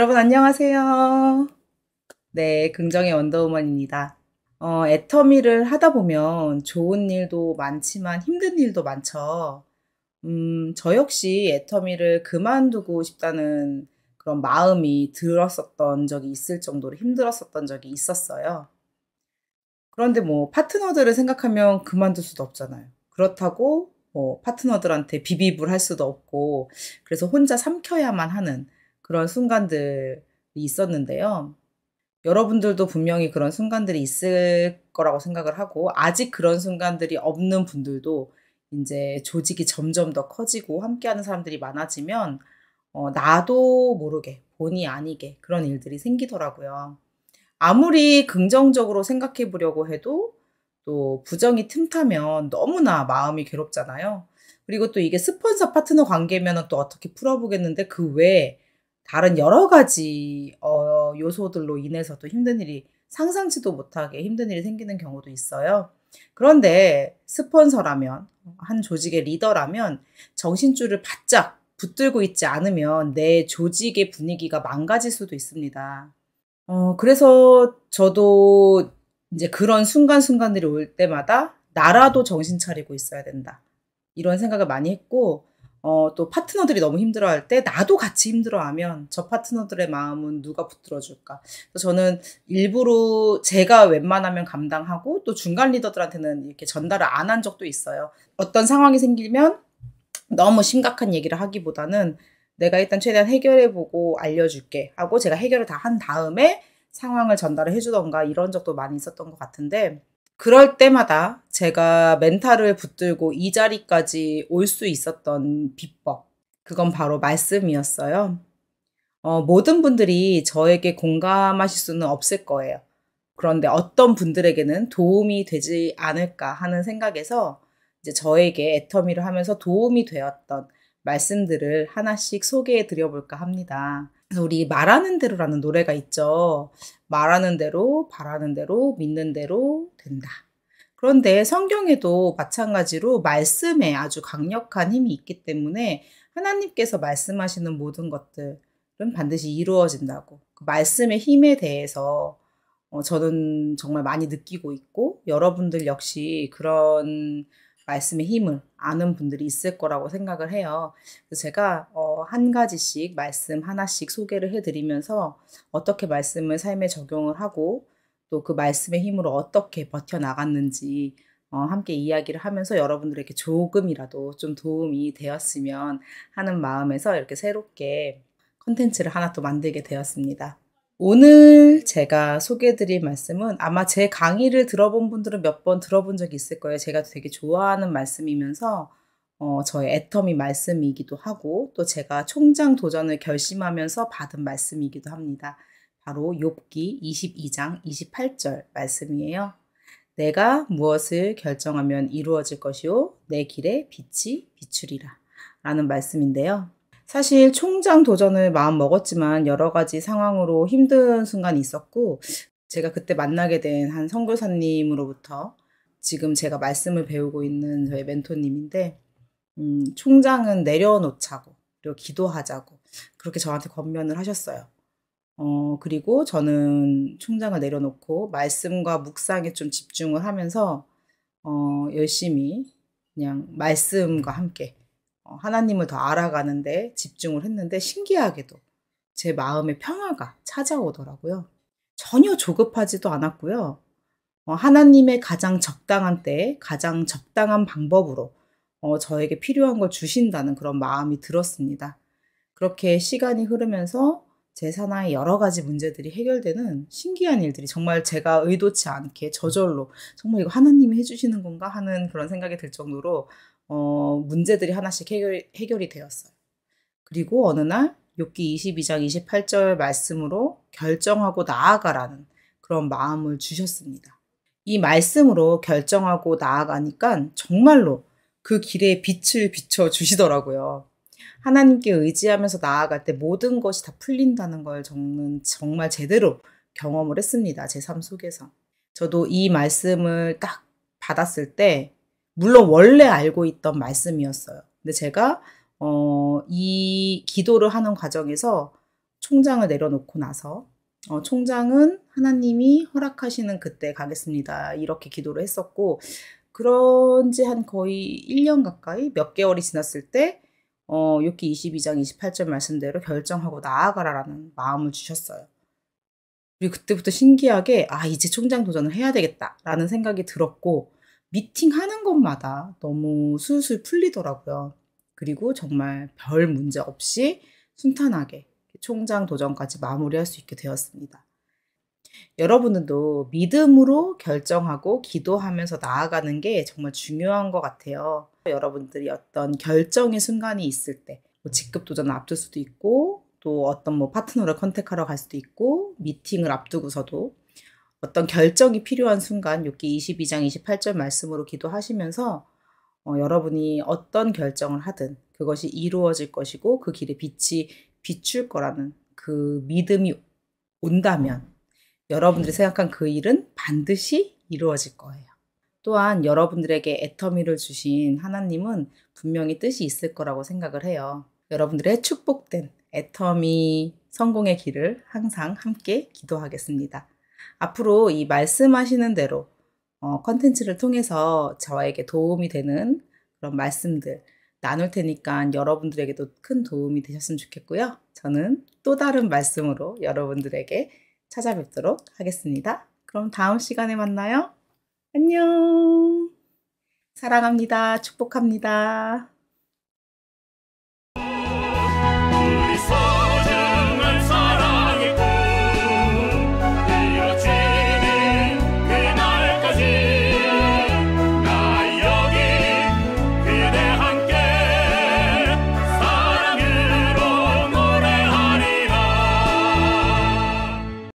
여러분 안녕하세요. 네, 긍정의 원더우먼입니다. 어, 애터미를 하다 보면 좋은 일도 많지만 힘든 일도 많죠. 음, 저 역시 애터미를 그만두고 싶다는 그런 마음이 들었었던 적이 있을 정도로 힘들었었던 적이 있었어요. 그런데 뭐 파트너들을 생각하면 그만둘 수도 없잖아요. 그렇다고 뭐 파트너들한테 비비불 할 수도 없고 그래서 혼자 삼켜야만 하는 그런 순간들이 있었는데요. 여러분들도 분명히 그런 순간들이 있을 거라고 생각을 하고 아직 그런 순간들이 없는 분들도 이제 조직이 점점 더 커지고 함께하는 사람들이 많아지면 어, 나도 모르게 본의 아니게 그런 일들이 생기더라고요. 아무리 긍정적으로 생각해 보려고 해도 또 부정이 틈타면 너무나 마음이 괴롭잖아요. 그리고 또 이게 스폰서 파트너 관계면 또 어떻게 풀어보겠는데 그 외에 다른 여러 가지 어, 요소들로 인해서도 힘든 일이 상상치도 못하게 힘든 일이 생기는 경우도 있어요. 그런데 스폰서라면 한 조직의 리더라면 정신줄을 바짝 붙들고 있지 않으면 내 조직의 분위기가 망가질 수도 있습니다. 어, 그래서 저도 이제 그런 순간순간들이 올 때마다 나라도 정신 차리고 있어야 된다. 이런 생각을 많이 했고, 어, 또 파트너들이 너무 힘들어할 때 나도 같이 힘들어하면 저 파트너들의 마음은 누가 붙들어줄까? 저는 일부러 제가 웬만하면 감당하고 또 중간 리더들한테는 이렇게 전달을 안 한 적도 있어요. 어떤 상황이 생기면 너무 심각한 얘기를 하기보다는 내가 일단 최대한 해결해보고 알려줄게 하고 제가 해결을 다 한 다음에 상황을 전달을 해주던가 이런 적도 많이 있었던 것 같은데 그럴 때마다 제가 멘탈을 붙들고 이 자리까지 올 수 있었던 비법, 그건 바로 말씀이었어요. 어, 모든 분들이 저에게 공감하실 수는 없을 거예요. 그런데 어떤 분들에게는 도움이 되지 않을까 하는 생각에서 이제 저에게 애터미를 하면서 도움이 되었던 말씀들을 하나씩 소개해 드려볼까 합니다. 그래서 우리 말하는 대로라는 노래가 있죠. 말하는 대로, 바라는 대로, 믿는 대로 된다. 그런데 성경에도 마찬가지로 말씀에 아주 강력한 힘이 있기 때문에 하나님께서 말씀하시는 모든 것들은 반드시 이루어진다고. 그 말씀의 힘에 대해서 어, 저는 정말 많이 느끼고 있고 여러분들 역시 그런 말씀의 힘을 아는 분들이 있을 거라고 생각을 해요. 그래서 제가 어, 한 가지씩 말씀 하나씩 소개를 해드리면서 어떻게 말씀을 삶에 적용을 하고 또 그 말씀의 힘으로 어떻게 버텨나갔는지 어, 함께 이야기를 하면서 여러분들에게 조금이라도 좀 도움이 되었으면 하는 마음에서 이렇게 새롭게 컨텐츠를 하나 또 만들게 되었습니다. 오늘 제가 소개해드릴 말씀은 아마 제 강의를 들어본 분들은 몇 번 들어본 적이 있을 거예요. 제가 되게 좋아하는 말씀이면서 어, 저의 애터미 말씀이기도 하고 또 제가 총장 도전을 결심하면서 받은 말씀이기도 합니다. 바로 욥기 22장 28절 말씀이에요. 내가 무엇을 결정하면 이루어질 것이요 내 길에 빛이 비추리라 라는 말씀인데요. 사실 총장 도전을 마음 먹었지만 여러 가지 상황으로 힘든 순간이 있었고 제가 그때 만나게 된 한 선교사님으로부터 지금 제가 말씀을 배우고 있는 저의 멘토님인데 음, 총장은 내려놓자고 그리고 기도하자고 그렇게 저한테 권면을 하셨어요. 어, 그리고 저는 총장을 내려놓고 말씀과 묵상에 좀 집중을 하면서 어, 열심히 그냥 말씀과 함께 어, 하나님을 더 알아가는데 집중을 했는데 신기하게도 제 마음의 평화가 찾아오더라고요. 전혀 조급하지도 않았고요. 어, 하나님의 가장 적당한 때에 가장 적당한 방법으로 어, 저에게 필요한 걸 주신다는 그런 마음이 들었습니다. 그렇게 시간이 흐르면서 제 사나의 여러 가지 문제들이 해결되는 신기한 일들이 정말 제가 의도치 않게 저절로 정말 이거 하나님이 해주시는 건가 하는 그런 생각이 들 정도로 어, 문제들이 하나씩 해결, 해결이 되었어요. 그리고 어느 날 욕기 22장 28절 말씀으로 결정하고 나아가라는 그런 마음을 주셨습니다. 이 말씀으로 결정하고 나아가니까 정말로 그 길에 빛을 비춰 주시더라고요. 하나님께 의지하면서 나아갈 때 모든 것이 다 풀린다는 걸 정는 정말 제대로 경험을 했습니다. 제 삶 속에서. 저도 이 말씀을 딱 받았을 때 물론 원래 알고 있던 말씀이었어요. 근데 제가 어, 이 기도를 하는 과정에서 총장을 내려놓고 나서 어, 총장은 하나님이 허락하시는 그때 가겠습니다. 이렇게 기도를 했었고 그런 지한 거의 1년 가까이 몇 개월이 지났을 때 어, 욕기 22장 28절 말씀대로 결정하고 나아가라라는 마음을 주셨어요. 그리고 그때부터 신기하게 아 이제 총장 도전을 해야 되겠다라는 생각이 들었고 미팅하는 것마다 너무 술술 풀리더라고요. 그리고 정말 별 문제 없이 순탄하게 총장 도전까지 마무리할 수 있게 되었습니다. 여러분들도 믿음으로 결정하고 기도하면서 나아가는 게 정말 중요한 것 같아요. 여러분들이 어떤 결정의 순간이 있을 때, 뭐 직급 도전을 앞둘 수도 있고, 또 어떤 뭐 파트너를 컨택하러 갈 수도 있고, 미팅을 앞두고서도 어떤 결정이 필요한 순간 6기 22장 28절 말씀으로 기도하시면서 어, 여러분이 어떤 결정을 하든 그것이 이루어질 것이고 그 길에 빛이 비출 거라는 그 믿음이 온다면 여러분들이 생각한 그 일은 반드시 이루어질 거예요. 또한 여러분들에게 애터미를 주신 하나님은 분명히 뜻이 있을 거라고 생각을 해요. 여러분들의 축복된 애터미 성공의 길을 항상 함께 기도하겠습니다. 앞으로 이 말씀하시는 대로 어, 컨텐츠를 통해서 저에게 도움이 되는 그런 말씀들 나눌 테니까 여러분들에게도 큰 도움이 되셨으면 좋겠고요. 저는 또 다른 말씀으로 여러분들에게 찾아뵙도록 하겠습니다. 그럼 다음 시간에 만나요. 안녕. 사랑합니다. 축복합니다.